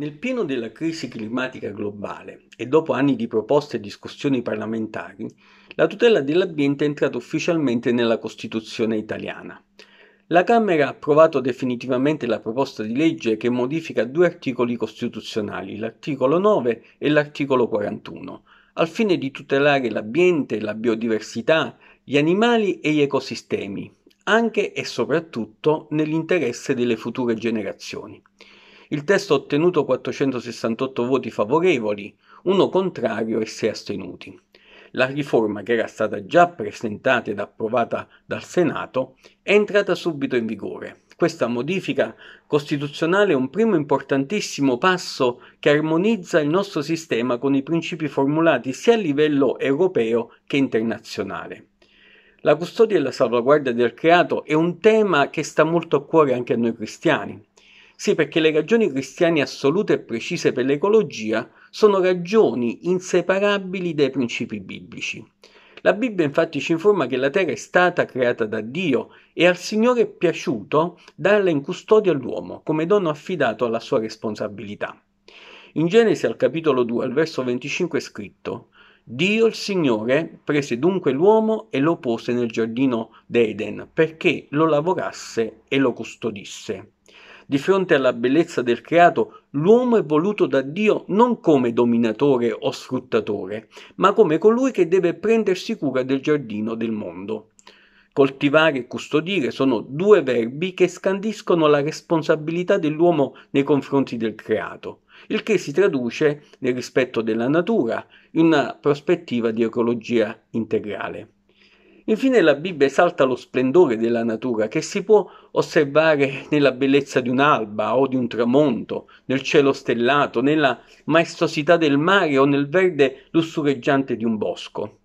Nel pieno della crisi climatica globale e dopo anni di proposte e discussioni parlamentari, la tutela dell'ambiente è entrata ufficialmente nella Costituzione italiana. La Camera ha approvato definitivamente la proposta di legge che modifica due articoli costituzionali, l'articolo 9 e l'articolo 41, al fine di tutelare l'ambiente, la biodiversità, gli animali e gli ecosistemi, anche e soprattutto nell'interesse delle future generazioni. Il testo ha ottenuto 468 voti favorevoli, uno contrario e 6 astenuti. La riforma, che era stata già presentata ed approvata dal Senato, è entrata subito in vigore. Questa modifica costituzionale è un primo importantissimo passo che armonizza il nostro sistema con i principi formulati sia a livello europeo che internazionale. La custodia e la salvaguardia del creato è un tema che sta molto a cuore anche a noi cristiani. Sì, perché le ragioni cristiane assolute e precise per l'ecologia sono ragioni inseparabili dai principi biblici. La Bibbia infatti ci informa che la terra è stata creata da Dio e al Signore è piaciuto darla in custodia all'uomo come dono affidato alla sua responsabilità. In Genesi al capitolo 2 al verso 25 è scritto Dio il Signore prese dunque l'uomo e lo pose nel giardino d'Eden perché lo lavorasse e lo custodisse. Di fronte alla bellezza del creato, l'uomo è voluto da Dio non come dominatore o sfruttatore, ma come colui che deve prendersi cura del giardino del mondo. Coltivare e custodire sono due verbi che scandiscono la responsabilità dell'uomo nei confronti del creato, il che si traduce nel rispetto della natura, in una prospettiva di ecologia integrale. Infine la Bibbia esalta lo splendore della natura che si può osservare nella bellezza di un'alba o di un tramonto, nel cielo stellato, nella maestosità del mare o nel verde lussureggiante di un bosco.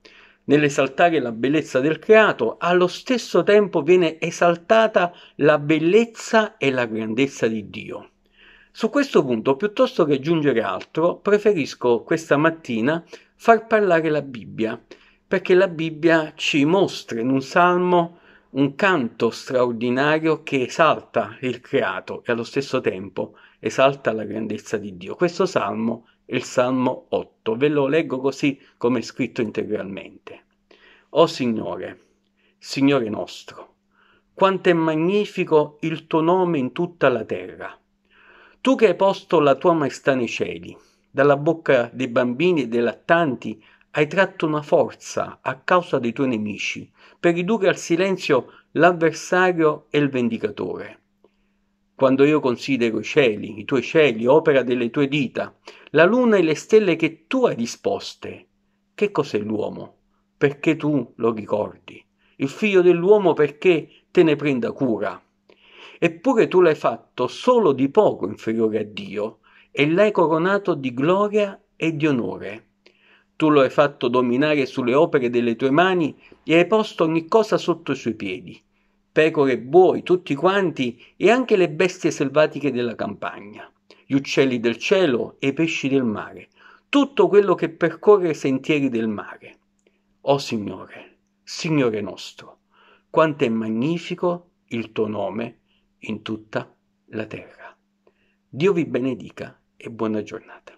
Nell'esaltare la bellezza del creato, allo stesso tempo viene esaltata la bellezza e la grandezza di Dio. Su questo punto, piuttosto che aggiungere altro, preferisco questa mattina far parlare la Bibbia perché la Bibbia ci mostra in un salmo un canto straordinario che esalta il creato e allo stesso tempo esalta la grandezza di Dio. Questo salmo è il Salmo 8, ve lo leggo così come è scritto integralmente. O Signore, Signore nostro, quanto è magnifico il tuo nome in tutta la terra. Tu che hai posto la tua maestà nei cieli, dalla bocca dei bambini e dei lattanti hai tratto una forza a causa dei tuoi nemici per ridurre al silenzio l'avversario e il vendicatore. Quando io considero i cieli, i tuoi cieli, opera delle tue dita, la luna e le stelle che tu hai disposte, che cos'è l'uomo? Perché tu lo ricordi, il figlio dell'uomo perché te ne prenda cura. Eppure tu l'hai fatto solo di poco inferiore a Dio e l'hai coronato di gloria e di onore. Tu lo hai fatto dominare sulle opere delle tue mani e hai posto ogni cosa sotto i suoi piedi, pecore e buoi, tutti quanti, e anche le bestie selvatiche della campagna, gli uccelli del cielo e i pesci del mare, tutto quello che percorre i sentieri del mare. oh Signore, Signore nostro, quanto è magnifico il tuo nome in tutta la terra. Dio vi benedica e buona giornata.